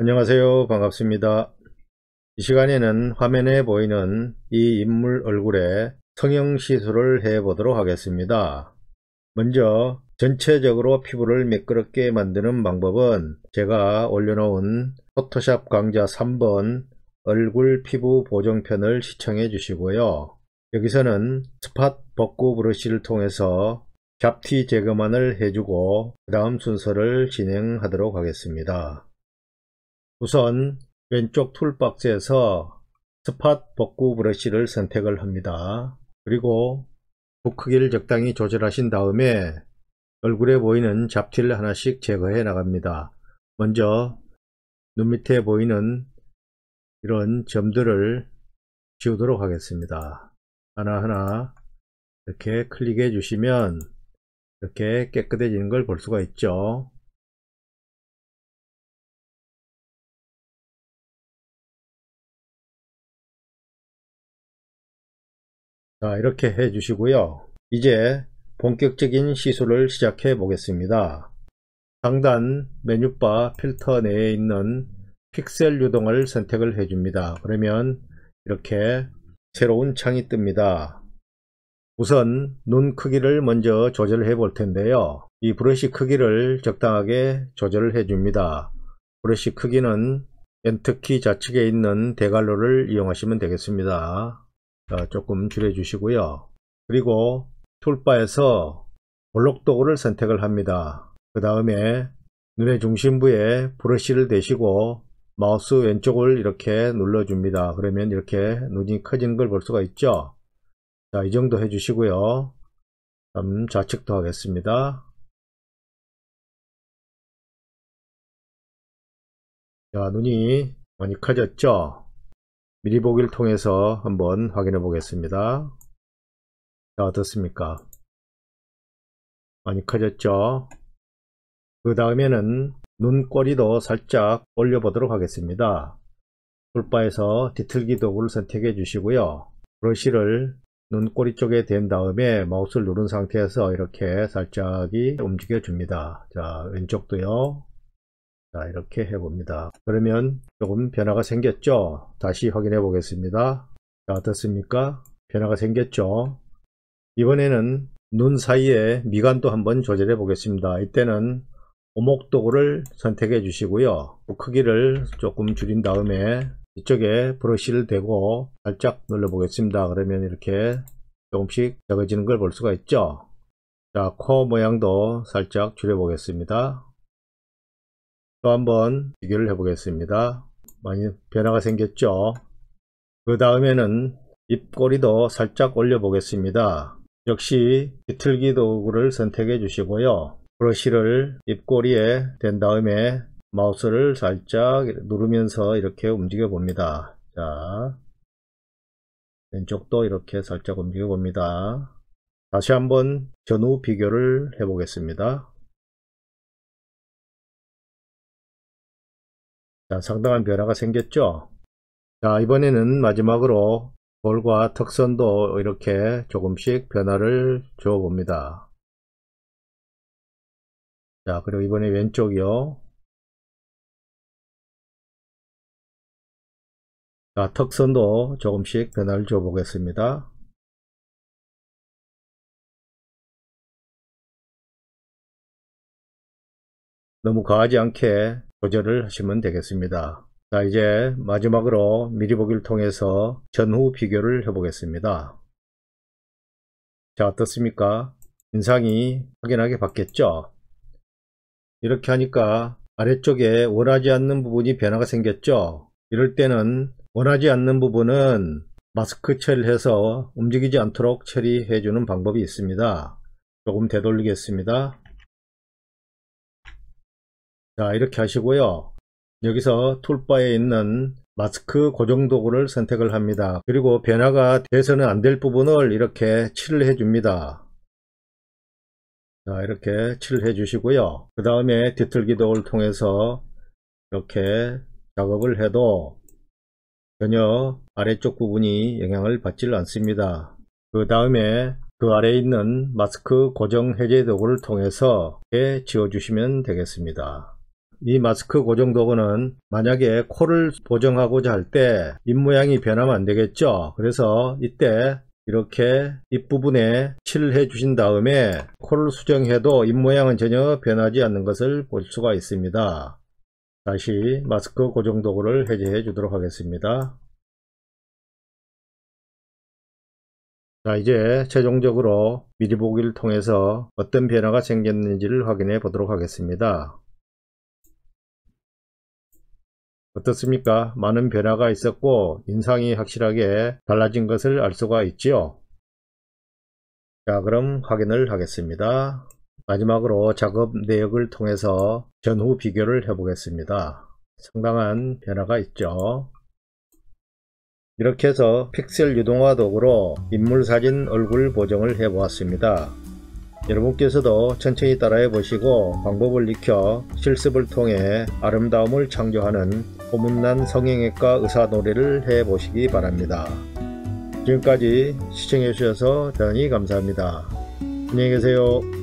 안녕하세요 반갑습니다 이 시간에는 화면에 보이는 이 인물 얼굴에 성형 시술을 해 보도록 하겠습니다 먼저 전체적으로 피부를 매끄럽게 만드는 방법은 제가 올려놓은 포토샵 강좌 3번 얼굴 피부 보정편을 시청해 주시고요 여기서는 스팟 복구 브러쉬를 통해서 잡티 제거만을 해주고 그 다음 순서를 진행하도록 하겠습니다 우선 왼쪽 툴박스에서 스팟 복구 브러쉬를 선택을 합니다. 그리고 붓 크기를 적당히 조절하신 다음에 얼굴에 보이는 잡티를 하나씩 제거해 나갑니다. 먼저 눈 밑에 보이는 이런 점들을 지우도록 하겠습니다. 하나하나 이렇게 클릭해 주시면 이렇게 깨끗해지는 걸 볼 수가 있죠. 자, 이렇게 해 주시고요. 이제 본격적인 시술을 시작해 보겠습니다. 상단 메뉴바 필터 내에 있는 픽셀 유동을 선택을 해 줍니다. 그러면 이렇게 새로운 창이 뜹니다. 우선 눈 크기를 먼저 조절해 볼 텐데요. 이 브러쉬 크기를 적당하게 조절을 해 줍니다. 브러쉬 크기는 엔터키 좌측에 있는 대괄로를 이용하시면 되겠습니다. 어, 조금 줄여주시고요. 그리고 툴바에서 볼록 도구를 선택을 합니다. 그 다음에 눈의 중심부에 브러쉬를 대시고 마우스 왼쪽을 이렇게 눌러줍니다. 그러면 이렇게 눈이 커진걸 볼 수가 있죠. 자, 이 정도 해주시고요. 다음 좌측도 하겠습니다. 자, 눈이 많이 커졌죠? 미리 보기를 통해서 한번 확인해 보겠습니다. 자 어떻습니까? 많이 커졌죠? 그 다음에는 눈꼬리도 살짝 올려보도록 하겠습니다. 툴바에서 뒤틀기 도구를 선택해 주시고요. 브러쉬를 눈꼬리 쪽에 댄 다음에 마우스를 누른 상태에서 이렇게 살짝이 움직여 줍니다. 자 왼쪽도요. 자, 이렇게 해봅니다. 그러면 조금 변화가 생겼죠? 다시 확인해 보겠습니다. 자, 어떻습니까? 변화가 생겼죠? 이번에는 눈 사이에 미간도 한번 조절해 보겠습니다. 이때는 오목 도구를 선택해 주시고요. 그 크기를 조금 줄인 다음에 이쪽에 브러쉬를 대고 살짝 눌러 보겠습니다. 그러면 이렇게 조금씩 작아지는 걸 볼 수가 있죠. 자, 코 모양도 살짝 줄여 보겠습니다. 또 한번 비교를 해 보겠습니다 많이 변화가 생겼죠 그 다음에는 입꼬리도 살짝 올려 보겠습니다 역시 비틀기 도구를 선택해 주시고요 브러쉬를 입꼬리에 댄 다음에 마우스를 살짝 누르면서 이렇게 움직여 봅니다 자 왼쪽도 이렇게 살짝 움직여 봅니다 다시 한번 전후 비교를 해 보겠습니다 자, 상당한 변화가 생겼죠. 자, 이번에는 마지막으로 볼과 특선도 이렇게 조금씩 변화를 줘 봅니다. 자, 그리고 이번에 왼쪽이요. 자, 턱선도 조금씩 변화를 줘 보겠습니다. 너무 과하지 않게 조절을 하시면 되겠습니다. 자 이제 마지막으로 미리 보기를 통해서 전후 비교를 해보겠습니다. 자 어떻습니까? 인상이 확연하게 바뀌었죠? 이렇게 하니까 아래쪽에 원하지 않는 부분이 변화가 생겼죠? 이럴 때는 원하지 않는 부분은 마스크 처리해서 움직이지 않도록 처리해주는 방법이 있습니다. 조금 되돌리겠습니다. 자 이렇게 하시고요 여기서 툴바에 있는 마스크 고정 도구를 선택을 합니다 그리고 변화가 돼서는 안 될 부분을 이렇게 칠을 해 줍니다 자 이렇게 칠을 해 주시고요 그 다음에 뒤틀기 도구를 통해서 이렇게 작업을 해도 전혀 아래쪽 부분이 영향을 받지 않습니다 그 다음에 그 아래에 있는 마스크 고정 해제 도구를 통해서 지워 주시면 되겠습니다 이 마스크 고정 도구는 만약에 코를 보정하고자 할 때 입 모양이 변하면 안 되겠죠 그래서 이때 이렇게 입부분에 칠해 주신 다음에 코를 수정해도 입 모양은 전혀 변하지 않는 것을 볼 수가 있습니다 다시 마스크 고정 도구를 해제해 주도록 하겠습니다 자 이제 최종적으로 미리 보기를 통해서 어떤 변화가 생겼는지를 확인해 보도록 하겠습니다 어떻습니까? 많은 변화가 있었고 인상이 확실하게 달라진 것을 알 수가 있지요. 자 그럼 확인을 하겠습니다. 마지막으로 작업 내역을 통해서 전후 비교를 해 보겠습니다. 상당한 변화가 있죠. 이렇게 해서 픽셀 유동화 도구로 인물 사진 얼굴 보정을 해 보았습니다. 여러분께서도 천천히 따라해 보시고 방법을 익혀 실습을 통해 아름다움을 창조하는 고문난 성형외과 의사 노래를 해보시기 바랍니다. 지금까지 시청해주셔서 대단히 감사합니다. 안녕히 계세요.